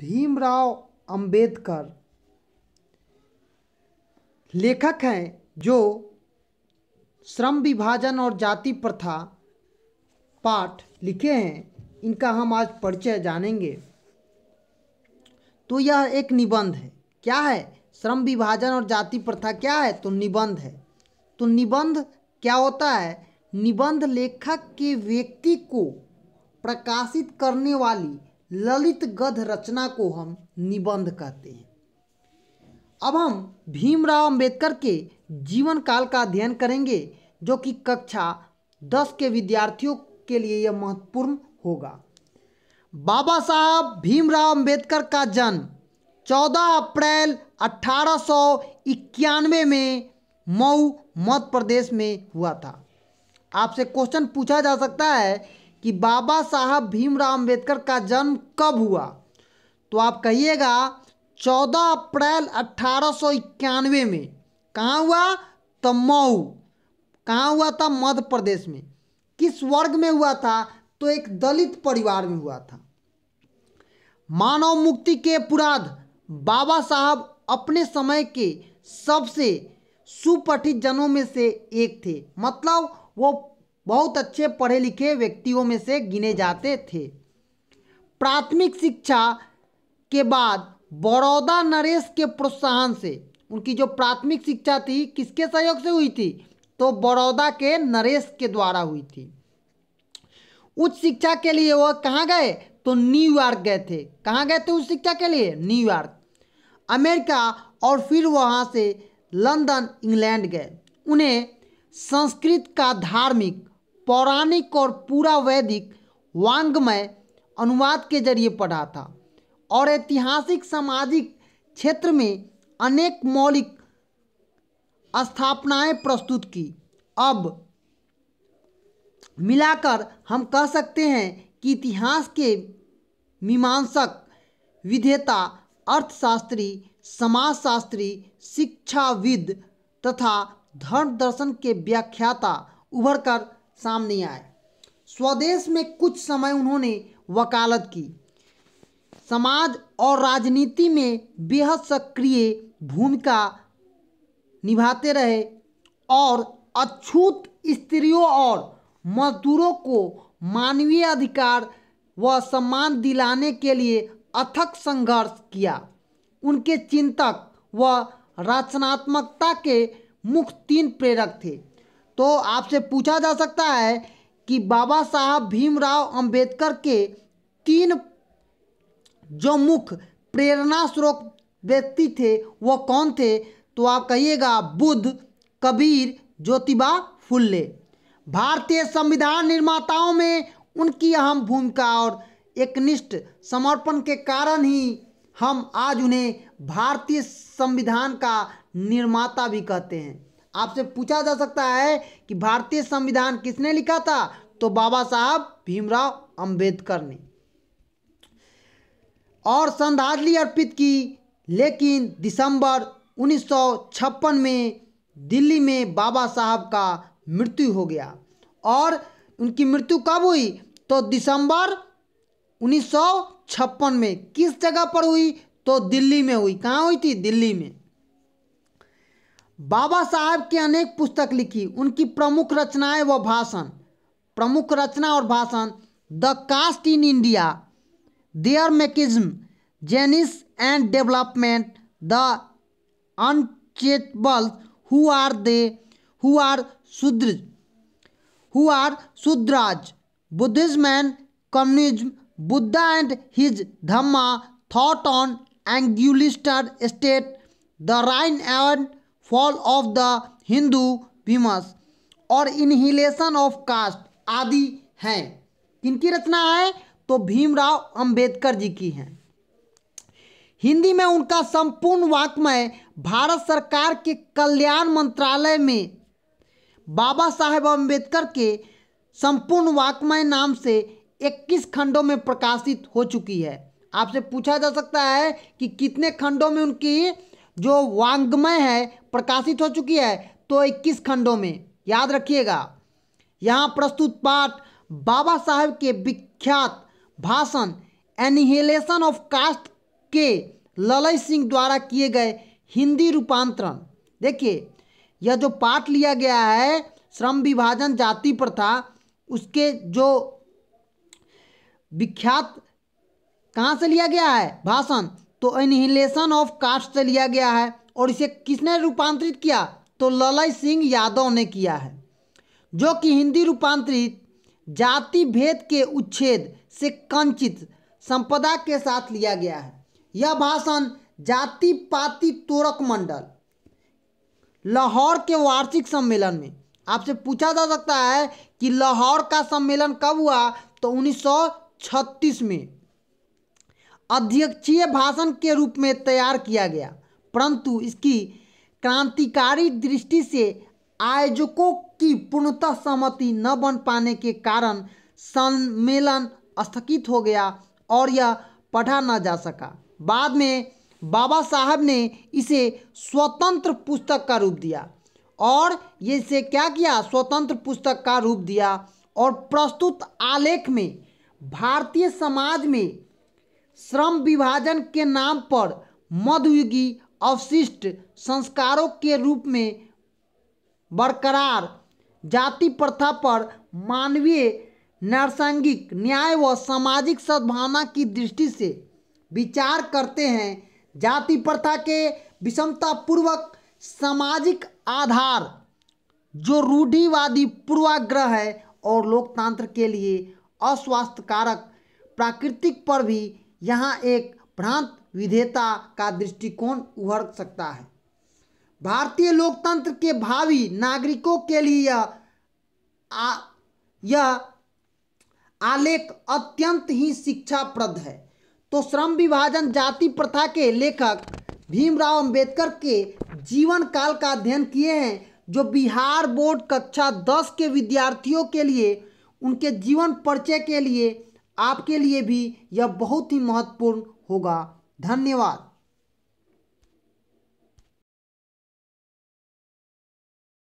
भीमराव अंबेडकर लेखक हैं जो श्रम विभाजन और जाति प्रथा पाठ लिखे हैं इनका हम आज परिचय जानेंगे तो यह एक निबंध है क्या है श्रम विभाजन और जाति प्रथा क्या है तो निबंध है तो निबंध क्या होता है निबंध लेखक के व्यक्ति को प्रकाशित करने वाली ललित गध रचना को हम निबंध कहते हैं अब हम भीमराव अंबेडकर के जीवन काल का अध्ययन करेंगे जो कि कक्षा दस के विद्यार्थियों के लिए यह महत्वपूर्ण होगा बाबा साहब भीमराव अंबेडकर का जन्म 14 अप्रैल अट्ठारह में मऊ मध्य प्रदेश में हुआ था आपसे क्वेश्चन पूछा जा सकता है कि बाबा साहब भीमराव अम्बेडकर का जन्म कब हुआ तो आप कहिएगा 14 अप्रैल अट्ठारह में कहाँ हुआ तो मऊ कहाँ हुआ था मध्य प्रदेश में किस वर्ग में हुआ था तो एक दलित परिवार में हुआ था मानव मुक्ति के पुराध बाबा साहब अपने समय के सबसे सुपठित जनों में से एक थे मतलब वो बहुत अच्छे पढ़े लिखे व्यक्तियों में से गिने जाते थे प्राथमिक शिक्षा के बाद बड़ौदा नरेश के प्रोत्साहन से उनकी जो प्राथमिक शिक्षा थी किसके सहयोग से हुई थी तो बड़ौदा के नरेश के द्वारा हुई थी उच्च शिक्षा के लिए वह कहाँ गए तो न्यूयॉर्क गए थे कहाँ गए थे उच्च शिक्षा के लिए न्यूयॉर्क अमेरिका और फिर वहाँ से लंदन इंग्लैंड गए उन्हें संस्कृत का धार्मिक पौराणिक और पूरा वैदिक वांग्मय अनुवाद के जरिए पढ़ा था और ऐतिहासिक सामाजिक क्षेत्र में अनेक मौलिक स्थापनाएं प्रस्तुत की अब मिलाकर हम कह सकते हैं कि इतिहास के मीमांसक विधेता अर्थशास्त्री समाजशास्त्री शिक्षाविद तथा धर्म दर्शन के व्याख्याता उभर कर सामने आए स्वदेश में कुछ समय उन्होंने वकालत की समाज और राजनीति में बेहद सक्रिय भूमिका निभाते रहे और अछूत स्त्रियों और मजदूरों को मानवीय अधिकार व सम्मान दिलाने के लिए अथक संघर्ष किया उनके चिंतक व रचनात्मकता के मुख्य तीन प्रेरक थे तो आपसे पूछा जा सकता है कि बाबा साहब भीमराव अंबेडकर के तीन जो मुख्य प्रेरणा स्रोत व्यक्ति थे वो कौन थे तो आप कहिएगा बुद्ध कबीर ज्योतिबा फुल्ले भारतीय संविधान निर्माताओं में उनकी अहम भूमिका और एकनिष्ठ समर्पण के कारण ही हम आज उन्हें भारतीय संविधान का निर्माता भी कहते हैं आपसे पूछा जा सकता है कि भारतीय संविधान किसने लिखा था तो बाबा साहब भीमराव अंबेडकर ने और श्रद्धांजलि अर्पित की लेकिन दिसंबर 1956 में दिल्ली में बाबा साहब का मृत्यु हो गया और उनकी मृत्यु कब हुई तो दिसंबर 1956 में किस जगह पर हुई तो दिल्ली में हुई कहाँ हुई थी दिल्ली में बाबा साहब के अनेक पुस्तक लिखी उनकी प्रमुख रचनाएं व भाषण प्रमुख रचना और भाषण the caste in India their mechanism genesis and development the untouchable who are they who are Shudra who are Shudras Buddhism and communism Buddha and his Dhamma thought on linguistic state the rise and fall of the Hindu भीमस और annihilation of cast आदि हैं किनकी रचना है तो भीमराव अंबेडकर जी की हैं हिंदी में उनका संपूर्ण वाक्मय भारत सरकार के कल्याण मंत्रालय में बाबा साहेब अम्बेडकर के संपूर्ण वाक्मय नाम से 21 खंडों में प्रकाशित हो चुकी है आपसे पूछा जा सकता है कि कितने खंडों में उनकी जो वांग्मय है प्रकाशित हो चुकी है तो इक्कीस खंडों में याद रखिएगा यहाँ प्रस्तुत पाठ बाबा साहब के विख्यात भाषण एनिहेलेशन ऑफ कास्ट के ललय सिंह द्वारा किए गए हिंदी रूपांतरण देखिए यह जो पाठ लिया गया है श्रम विभाजन जाति प्रथा उसके जो विख्यात कहाँ से लिया गया है भाषण तो इनहिलेशन ऑफ कास्ट से लिया गया है और इसे किसने रूपांतरित किया तो ललय सिंह यादव ने किया है जो कि हिंदी रूपांतरित जाति भेद के उच्छेद से कंचित संपदा के साथ लिया गया है यह भाषण जाति पाति तोरक मंडल लाहौर के वार्षिक सम्मेलन में आपसे पूछा जा सकता है कि लाहौर का सम्मेलन कब हुआ तो 1936 में अध्यक्षीय भाषण के रूप में तैयार किया गया परंतु इसकी क्रांतिकारी दृष्टि से आयोजकों की पूर्णतः सहमति न बन पाने के कारण सम्मेलन स्थगित हो गया और यह पढ़ा न जा सका बाद में बाबा साहब ने इसे स्वतंत्र पुस्तक का रूप दिया और ये इसे क्या किया स्वतंत्र पुस्तक का रूप दिया और प्रस्तुत आलेख में भारतीय समाज में श्रम विभाजन के नाम पर मध्ययुगी अवशिष्ट संस्कारों के रूप में बरकरार जाति प्रथा पर मानवीय नैसंगिक न्याय व सामाजिक सद्भावना की दृष्टि से विचार करते हैं जाति प्रथा के विषमतापूर्वक सामाजिक आधार जो रूढ़िवादी पूर्वाग्रह है और लोकतंत्र के लिए अस्वास्थ्यकारक प्राकृतिक पर भी यहाँ एक भ्रांत विधेयता का दृष्टिकोण उभर सकता है भारतीय लोकतंत्र के भावी नागरिकों के लिए यह यह आलेख अत्यंत ही शिक्षाप्रद है तो श्रम विभाजन जाति प्रथा के लेखक भीमराव अंबेडकर के जीवन काल का अध्ययन किए हैं जो बिहार बोर्ड कक्षा दस के विद्यार्थियों के लिए उनके जीवन परिचय के लिए आपके लिए भी यह बहुत ही महत्वपूर्ण होगा धन्यवाद